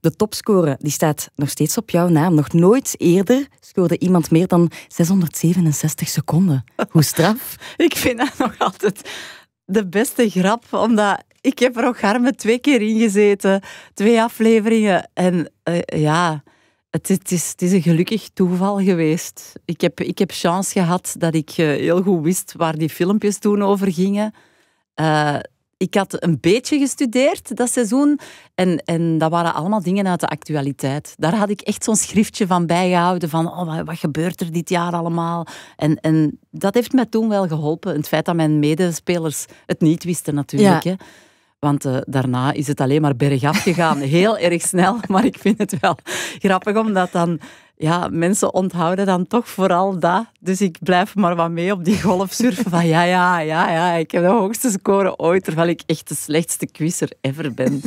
de topscore die staat nog steeds op jouw naam. Nog nooit eerder scoorde iemand meer dan 667 seconden. Hoe straf? ik vind dat nog altijd de beste grap, omdat ik heb er ook garme twee keer in gezeten. Twee afleveringen. En eh, ja, het is, het, is, een gelukkig toeval geweest. Ik heb, ik heb chance gehad dat ik eh, heel goed wist waar die filmpjes toen over gingen. Eh, ik had een beetje gestudeerd dat seizoen. En, en dat waren allemaal dingen uit de actualiteit. Daar had ik echt zo'n schriftje van bijgehouden. Van oh, wat, gebeurt er dit jaar allemaal? En, en dat heeft me toen wel geholpen. Het feit dat mijn medespelers het niet wisten natuurlijk. Hè. Want eh, daarna is het alleen maar bergaf gegaan. Heel erg snel, maar ik vind het wel grappig omdat dan ja, mensen onthouden dan toch vooral dat. Dus ik blijf maar wat mee op die golf surfen. Van ja, ja, ja, ja, ik heb de hoogste score ooit, terwijl ik echt de slechtste quizzer ever ben.